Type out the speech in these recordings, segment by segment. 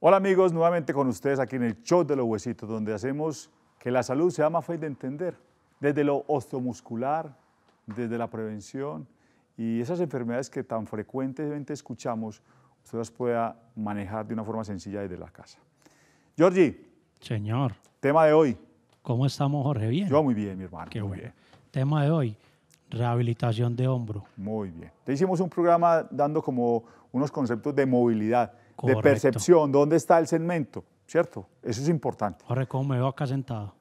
Hola amigos, nuevamente con ustedes aquí en el show de los huesitos, donde hacemos que la salud sea más fácil de entender, desde lo osteomuscular, desde la prevención y esas enfermedades que tan frecuentemente escuchamos, ustedes las pueda manejar de una forma sencilla desde la casa. Georgie. Señor. Tema de hoy. ¿Cómo estamos, Jorge? Bien. Yo muy bien, mi hermano. Qué bueno. Bien. Tema de hoy Rehabilitación de hombro. Muy bien. Te hicimos un programa dando como unos conceptos de movilidad, de percepción, dónde está el segmento, ¿cierto? Eso es importante. Jorge, ¿cómo me veo acá sentado?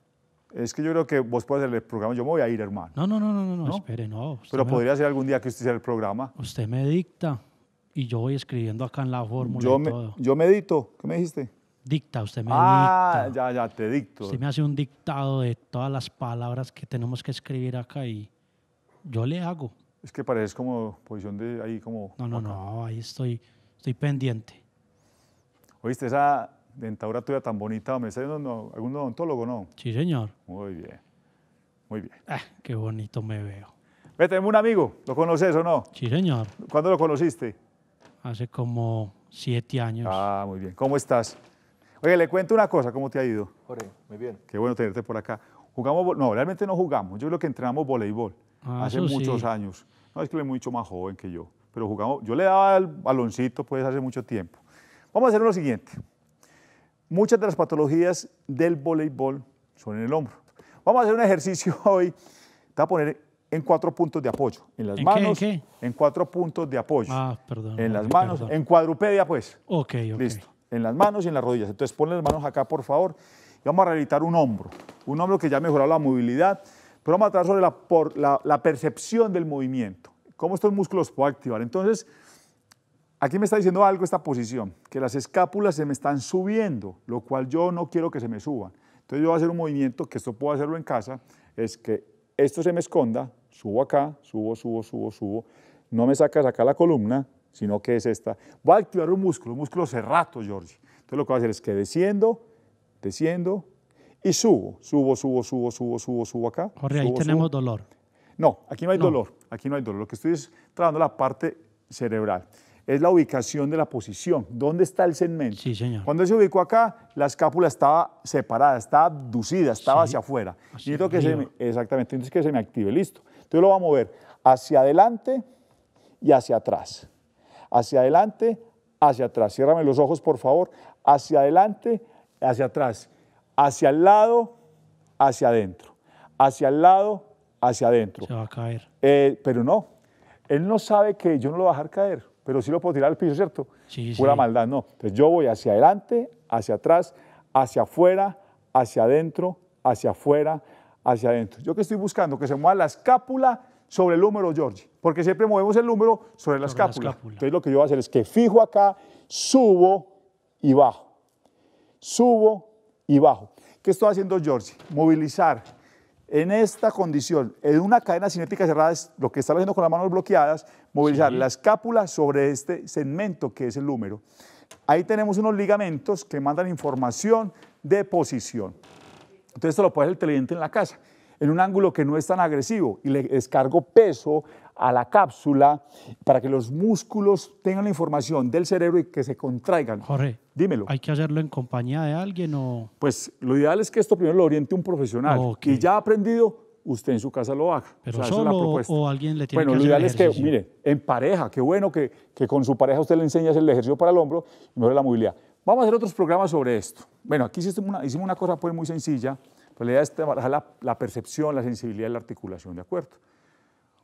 Es que yo creo que vos puedes hacer el programa, yo me voy a ir, hermano. No, no, no, no, no, espere, no. Pero podría ser algún día que usted hiciera el programa. Usted me dicta y yo voy escribiendo acá en la fórmula yo me, todo. Yo medito, ¿qué me dijiste? Dicta, usted me ah, dicta. Ah, ya, ya, te dicto. Usted me hace un dictado de todas las palabras que tenemos que escribir acá y yo le hago. Es que parece como posición de ahí como... No, no, no, ahí estoy, estoy pendiente. Oíste, esa dentadura tuya tan bonita, ¿me está algún odontólogo, no? Sí, señor. Muy bien, muy bien. Ah, qué bonito me veo. Vete, tenemos un amigo, ¿lo conoces o no? Sí, señor. ¿Cuándo lo conociste? Hace como siete años. Ah, muy bien. ¿Cómo estás? Oye, le cuento una cosa, ¿cómo te ha ido? Jorge, muy bien. Qué bueno tenerte por acá. Jugamos, no, realmente no jugamos, yo creo que entrenamos voleibol. Ah, hace muchos años. No, es que le mucho más joven que yo. Pero jugamos, yo le daba el baloncito pues hace mucho tiempo. Vamos a hacer lo siguiente. Muchas de las patologías del voleibol son en el hombro. Vamos a hacer un ejercicio hoy. Te voy a poner en cuatro puntos de apoyo. En las manos. Qué, en, cuatro puntos de apoyo. Ah, perdón. En las manos. En cuadrupedia, pues. Ok, ok. Listo. En las manos y en las rodillas. Entonces pon las manos acá, por favor. Y vamos a rehabilitar un hombro. Un hombro que ya ha mejorado la movilidad. Pero vamos a tratar sobre la, por, la, la percepción del movimiento, cómo estos músculos puedo activar. Entonces, Aquí me está diciendo algo esta posición, que las escápulas se me están subiendo, lo cual yo no quiero que se me suban. Entonces yo voy a hacer un movimiento, que esto puedo hacerlo en casa, es que esto se me esconda, subo acá, subo, subo, subo, subo, no me sacas acá la columna, sino que es esta. Voy a activar un músculo, un músculo cerrato, George. Entonces lo que voy a hacer es que desciendo, desciendo, y subo, subo, subo, subo, subo, subo, subo acá. Jorge, ahí tenemos dolor. No, aquí no hay dolor, aquí no hay dolor. Lo que estoy es trabajando la parte cerebral. Es la ubicación de la posición. ¿Dónde está el segmento? Sí, señor. Cuando se ubicó acá, la escápula estaba separada, estaba abducida, estaba hacia afuera. Necesito que se exactamente, entonces que se me active, listo. Entonces lo va a mover hacia adelante y hacia atrás. Hacia adelante, hacia atrás. Ciérrame los ojos, por favor. Hacia adelante, hacia atrás hacia el lado, hacia adentro, hacia el lado, hacia adentro. Se va a caer. Eh, pero no, él no sabe que yo no lo voy a dejar caer, pero sí lo puedo tirar al piso, ¿cierto? Sí, Pura maldad, no. Entonces yo voy hacia adelante, hacia atrás, hacia afuera, hacia adentro, hacia afuera, hacia adentro. ¿Yo que estoy buscando? Que se mueva la escápula sobre el número, George, porque siempre movemos el número sobre, la, escápula. la escápula. Entonces lo que yo voy a hacer es que fijo acá, subo y bajo. Subo y bajo. ¿Qué estoy haciendo, George? Movilizar en esta condición, en una cadena cinética cerrada, es lo que está haciendo con las manos bloqueadas, movilizar la escápula sobre este segmento que es el húmero. Ahí tenemos unos ligamentos que mandan información de posición. Entonces, esto lo puede hacer el cliente en la casa en un ángulo que no es tan agresivo y le descargo peso a la cápsula para que los músculos tengan la información del cerebro y que se contraigan. Jorge, dímelo. ¿Hay que hacerlo en compañía de alguien o...? Pues lo ideal es que esto primero lo oriente un profesional y ya aprendido usted en su casa lo haga. Pero o solo o alguien le tiene que hacer Bueno, lo ideal es que, mire, en pareja, qué bueno que, que con su pareja usted le enseña el ejercicio para el hombro y mejor la movilidad. Vamos a hacer otros programas sobre esto. Bueno, aquí hicimos una, hicimos una cosa pues muy sencilla pues la idea es la, percepción, la sensibilidad y la articulación, ¿de acuerdo?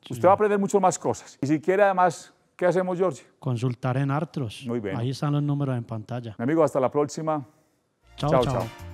Usted va a aprender mucho más cosas. Y si quiere, además, ¿qué hacemos, George? Consultar en Artros. Muy bien. Ahí están los números en pantalla. Mi amigo, hasta la próxima. chao. chao.